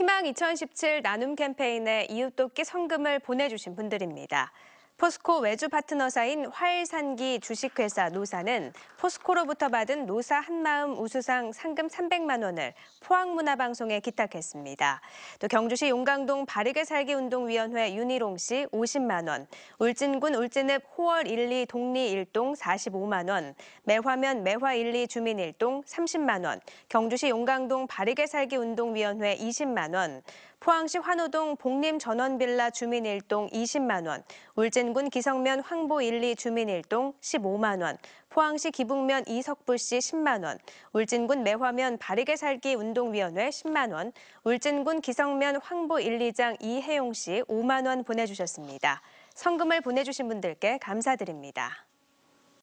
희망 2017 나눔 캠페인에 이웃돕기 성금을 보내주신 분들입니다. 포스코 외주 파트너사인 화일산기 주식회사 노사는 포스코로부터 받은 노사 한마음 우수상 상금 300만 원을 포항문화방송에 기탁했습니다. 또 경주시 용강동 바르게 살기 운동위원회 윤희롱 씨 50만 원, 울진군 울진읍 호월 1, 2 동리 1동 45만 원, 매화면 매화 1, 2 주민 1동 30만 원, 경주시 용강동 바르게 살기 운동위원회 20만 원, 포항시 환호동 복림 전원빌라 주민 일동 20만 원, 울진군 기성면 황보 1, 2 주민 일동 15만 원, 포항시 기북면 이석불씨 10만 원, 울진군 매화면 바르게 살기 운동위원회 10만 원, 울진군 기성면 황보 1, 2장 이혜용 씨 5만 원 보내주셨습니다. 성금을 보내주신 분들께 감사드립니다.